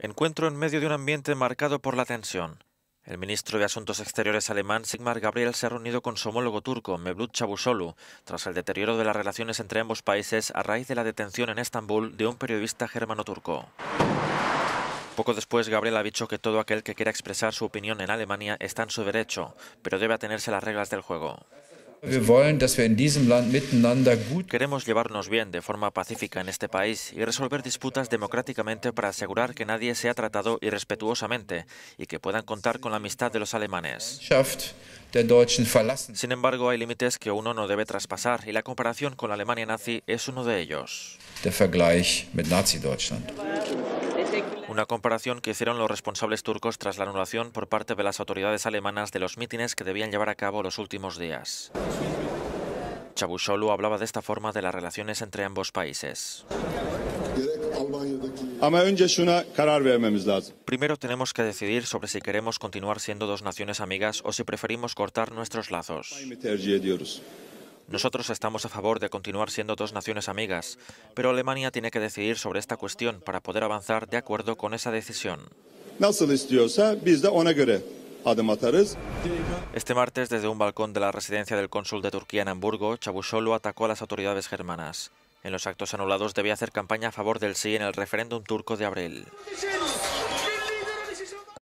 Encuentro en medio de un ambiente marcado por la tensión. El ministro de Asuntos Exteriores alemán Sigmar Gabriel se ha reunido con su homólogo turco Mevlut Çavuşoğlu tras el deterioro de las relaciones entre ambos países a raíz de la detención en Estambul de un periodista germano-turco. Poco después, Gabriel ha dicho que todo aquel que quiera expresar su opinión en Alemania está en su derecho, pero debe atenerse a las reglas del juego. Queremos llevarnos bien de forma pacífica en este país y resolver disputas democráticamente para asegurar que nadie sea tratado irrespetuosamente y que puedan contar con la amistad de los alemanes. Sin embargo, hay límites que uno no debe traspasar y la comparación con la Alemania nazi es uno de ellos. Una comparación que hicieron los responsables turcos tras la anulación por parte de las autoridades alemanas de los mítines que debían llevar a cabo los últimos días. Çavuşoğlu hablaba de esta forma de las relaciones entre ambos países. Primero tenemos que decidir sobre si queremos continuar siendo dos naciones amigas o si preferimos cortar nuestros lazos. Nosotros estamos a favor de continuar siendo dos naciones amigas, pero Alemania tiene que decidir sobre esta cuestión para poder avanzar de acuerdo con esa decisión. Este martes, desde un balcón de la residencia del cónsul de Turquía en Hamburgo, Çavuşoğlu atacó a las autoridades germanas. En los actos anulados debía hacer campaña a favor del sí en el referéndum turco de abril.